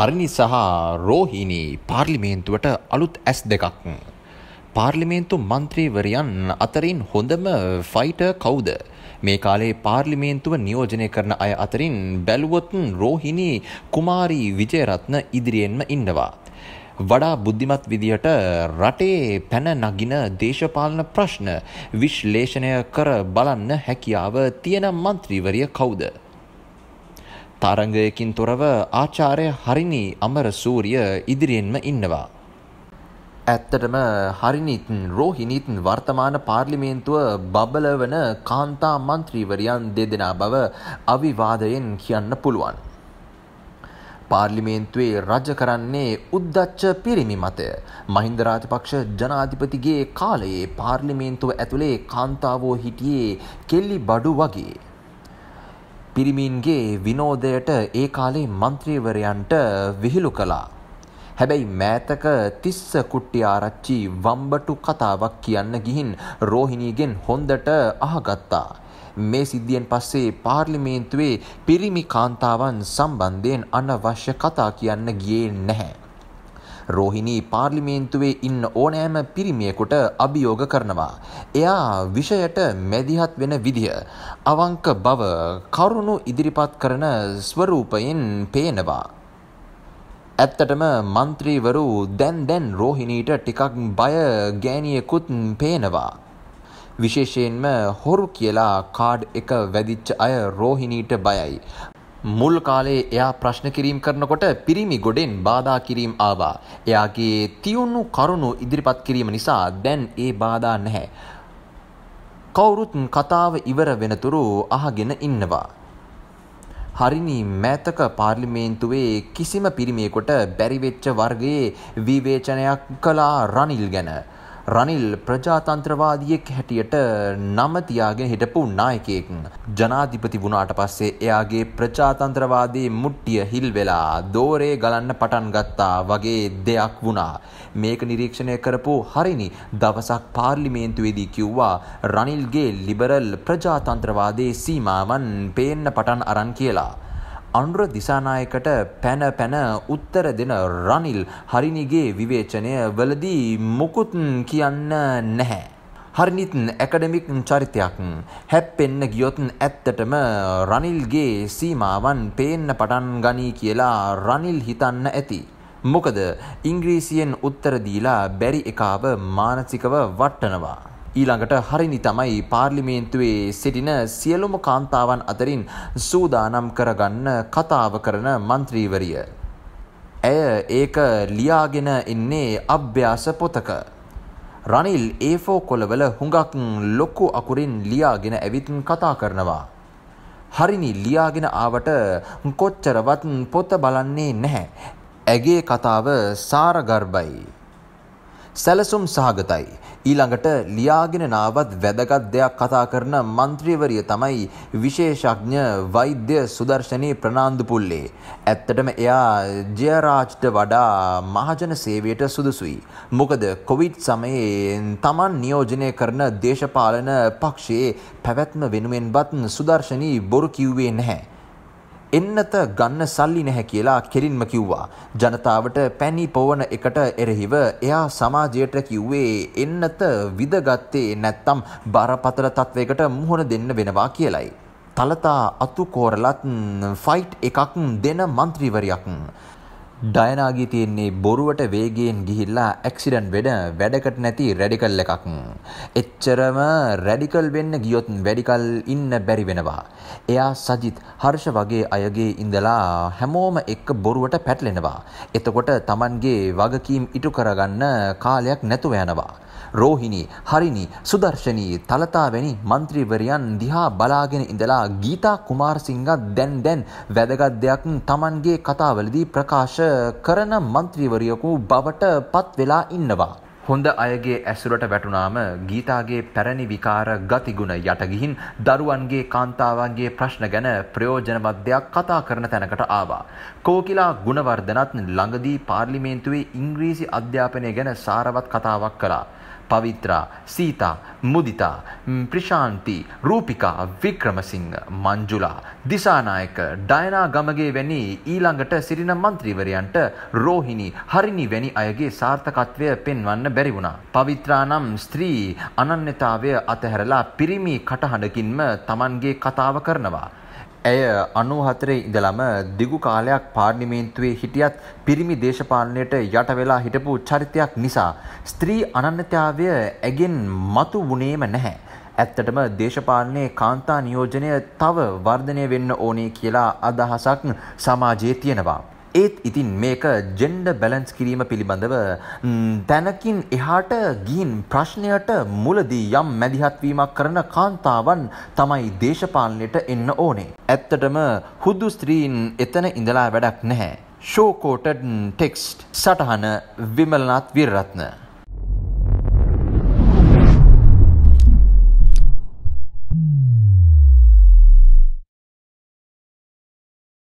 හරිනි සහ රෝහිණී පාර්ලිමේන්තුවට අලුත් ඇස් දෙකක්. පාර්ලිමේන්තු මන්ත්‍රීවරයන් අතරින් හොඳම ෆයිට කවුද. මේ කාලේ පාර්ලිමේන්තුව නියෝජනය කරන අය අතරින් බැලුවොත්න් රෝහිණී කුමාරී විජයරත්න ඉදිරියෙන්ම ඉන්නවා. වඩා බුද්ධිමත් විදිහට රටේ පැන නගින දේශපාලන ප්‍රශ්න විශ්ලේෂණය කර බලන්න හැකියාව තියෙන මන්ත්‍රීවරිය කවුද. තරංගයකින් තොරව ආචාරය හරිනි අමර සූරිය ඉදිරියෙන්ම ඉන්නවා. ඇත්තටම හරිනිත්න් රෝහිනිත්න් වර්තමාන පාර්ලිමේන්තුව බබල වන කාන්තා මන්ත්‍රීවරයන් දෙදෙනා බව අවිවාදයෙන් කියන්න පුළුවන්. පාර්ලිමේන්තුවේ රජ කරන්නේ උද්දච්ච පිරිමි මතය. මහින්දරාජපක්ෂ ජනාධිපතිගේ කාලයේ පාර්ලිමේන්තුව ඇතුළේ කාන්තාවෝ හිටියේ කෙල්ලි බඩු වගේ. පිරිමීන්ගේ විනෝදයට ඒ කාලේ මන්ත්‍රීවරයන්ට විහිළු කළා. හැබැයි මෑතක තිස්ස කුට්ටි ආරච්චි වම්බටු කතාවක් කියන්න ගිහින් රෝහිණීගෙන් හොඳට අහගත්තා. මේ සිද්ධියෙන් පස්සේ පාර්ලිමේන්තුවේ පිරිමි කාන්තාවන් සම්බන්ධයෙන් අනවශ්‍ය කතා කියන්න ගියේ නැහැ. රෝහිණී පාර්ලිමේන්තුවේ ඉන්න ඕනෑම පිරිමියෙකුට අභියෝග කරනවා. එයා විෂයට මැදිහත් වෙන විදිහ. අවංක බව කරුණු ඉදිරිපත් කරන ස්වරූපයෙන් පේනවා. ඇත්තටම මන්ත්‍රීවරු දැන් දැන් රෝහිණීට ටිකක් බය ගෑනියෙකුත් පේනවා. විශේෂයෙන්ම හොරු කියලා කාඩ් එක වැදිච්ච අය රෝහිණීට බයයි. මුල් කාලේ එයා ප්‍රශ්න කිරීම් කරනකොට පිරිමි ගොඩෙන් බාධා කිරීම් ආවා. එයාගේ තියුණු කරුණු ඉදිරිපත් කිරීම නිසා දැන් ඒ බාධා නැහැ. කවුරුත් කතාව ඉවර වෙනතුරු අහගෙන ඉන්නවා. හරිනි මෑතක පාර්ලිමේන්තුවේ කිසිම පිරිමියෙකුට බැරිවෙච්ච වර්ගයේ විවේචනයක් කළා රනිල් ගැන. රනිල් ප්‍රජාතන්ත්‍රවාදියෙක් හැටියට නම තියාගෙන හිටපු නායකයෙක්. ජනාධිපති වුණාට පස්සේ එයාගේ ප්‍රජාතන්ත්‍රවාදී මුට්ටිය හිල් වෙලා දෝරේ ගලන්න පටන් ගත්තා වගේ දෙයක් වුණා. මේක නිරීක්ෂණය කරපු හරිනි දවසක් පාර්ලිමේන්තුවේදී කිව්වා රනිල්ගේ ලිබරල් ප්‍රජාතන්ත්‍රවාදයේ සීමාවන් පේන්න පටන් අරන් කියලා. අනුර දිසානායකට පැන පැන උත්තර දෙන රනිල් හරිනිගේ විවේචනය වලදී මොකුත් කියන්න නැහැ. හරිනිත් ඇකඩමික් චරිතයක් හැප්පෙන්න ගියොත් ඇත්තටම රනිල්ගේ සීමාවන් පේන්න පටන් ගනී කියලා රනිල් හිතන්න ඇති. මොකද ඉංග්‍රීසියෙන් උත්තර දීලා බැරි එකාව මානසිකව වට්ටනවා. ඊළඟට හරිනි තමයි පාර්ලිමේන්තුවේ සිටින සියලුම කාන්තාවන් අතරින් සූදානම් කරගන්න කතාව කරන මන්ත්‍රීවරිය. ඇය ඒක ලියාගෙන එන්නේ අභ්‍යාස පොතක. රනිල් ඒෆෝ කොළවල හුඟක් ලොක්කු අකුරින් ලියාගෙන ඇවිත් කතා කරනවා. හරිනි ලියාගෙන ආවට කොච්චරවත් පොත බලන්නේ නැහැ. ඇගේ කතාව සාරගර්භයි. සැලසුම් සහගතයි. ඊළඟට ලියාගෙන නාවත් වැදගත් දෙයක් කතා කරන මන්ත්‍රීවරිය තමයි විශේෂඥ වෛද්‍ය සුදර්ශනී ප්‍රනාන්දු පුල්ලේ. ඇත්තටම එයා ජයරාජ්ට වඩා මහජන සේවයට සුදුසුයි. මොකද කොවිඩ් සමයේ තමන් නියෝජනය කරන දේශපාලන පක්ෂයේ පැවැත්ම වෙනුවෙන්වත් සුදර්ශනී බොරු කිව්වේ නැහැ. එන්නත ගන්න සල්ලි නැහැ කියලා කෙලින්ම කිව්වා. ජනතාවට පැණි පොවන එකට එරෙහිව එයා සමාජයට කිව්වේ එන්නත විදගත්තේ නැත්තම් බරපතල තත්වයකට මුහුණ දෙන්න වෙනවා කියලයි. තලතා අතු කෝරලත් ෆයිට් එකක් දෙන මන්ත්‍රීවරයක් ඩයනාගී තියෙන්නේ බොරුවට වේගයෙන් ගිහිල්ලා ඇක්සිඩන්ට් වෙන වැඩකට නැති රැඩිකල් එකක්. එච්චරම රැඩිකල් වෙන්න ගියොත් වැඩිකල් ඉන්න බැරි වෙනවා. එයා සජිත් හර්ෂ වගේ අයගේ ඉඳලා හැමෝම එක්ක බොරුවට පැටලෙනවා. එතකොට Tamanගේ වගකීම් ඉටු කරගන්න කාලයක් නැතුව යනවා. රෝහිණී, හරිණී, සුදර්ශනී, තලතා වැනි മന്ത്രിවරයන් දිහා බලාගෙන ඉඳලා ගීතා කුමාරසිංහ දැන් දැන් වැදගත් දෙයක් Tamanගේ කතාවලදී ප්‍රකාශ කරන മന്ത്രിවරියකු බවට පත් වෙලා ඉන්නවා. හොඳ අයගේ ඇසුරට වැටුනාම ගීතාගේ පැරණි විකාර ගතිගුණ යටගිහින් දරුවන්ගේ කාන්තාවන්ගේ ප්‍රශ්න ගැන ප්‍රයෝජනවත් දෙයක් කතා කරන තැනකට ආවා. කෝකිලා ගුණවර්ධනත් ළඟදී පාර්ලිමේන්තුවේ ඉංග්‍රීසි අධ්‍යාපනය ගැන සාරවත් කතාවක් කළා. පවිත්‍රා සීතා මුදිතා ප්‍රශාන්ති රූපිකා වික්‍රමසිංහ මංජුලා දිසානායක ඩයනා ගමගේ වැනි ඊළඟට සිරින මන්ත්‍රීවරයන්ට රෝහිණි හරිනි වැනි අයගේ සාර්ථකත්වය පෙන්වන්න බැරි වුණා. පවිත්‍රා නම් ස්ත්‍රී අනන්‍යතාවය අතහැරලා පිරිමි කටහඬකින්ම Tamanගේ කතාව කරනවා. ඇය අනු හතරේ ඉඳලම දිගු කාලයක් පාර්ලිමේන්තුවේ හිටියත් පිරිමි දේශපාලනයට යට වෙලා හිටපු චරිතයක් නිසා ස්ත්‍රී අනන්‍යතාවය ඇගෙන් මතු වුණේම නැහැ. ඇත්තටම දේශපාලනයේ කාන්තා නියෝජනය තව වර්ධනය වෙන්න ඕනේ කියලා අදහසක් සමාජයේ තියෙනවා. ඒත් ඉතින් මේක ජෙන්ඩ බැලන්ස් කිරීම පිළිබඳව තැනකින් එහාට ගීන් ප්‍රශ්නයට මුලදී යම් මැදිහත්වීමක් කරන කාන්තාවන් තමයි දේශපාලනයට එන්න ඕනේ. ඇත්තටම හුදු ස්ත්‍රීන් එතන ඉඳලා වැඩක් නැහැ. ෂෝකෝටඩ් ටෙක්ස්ට් සටහන විමල්නාත් විරරත්න.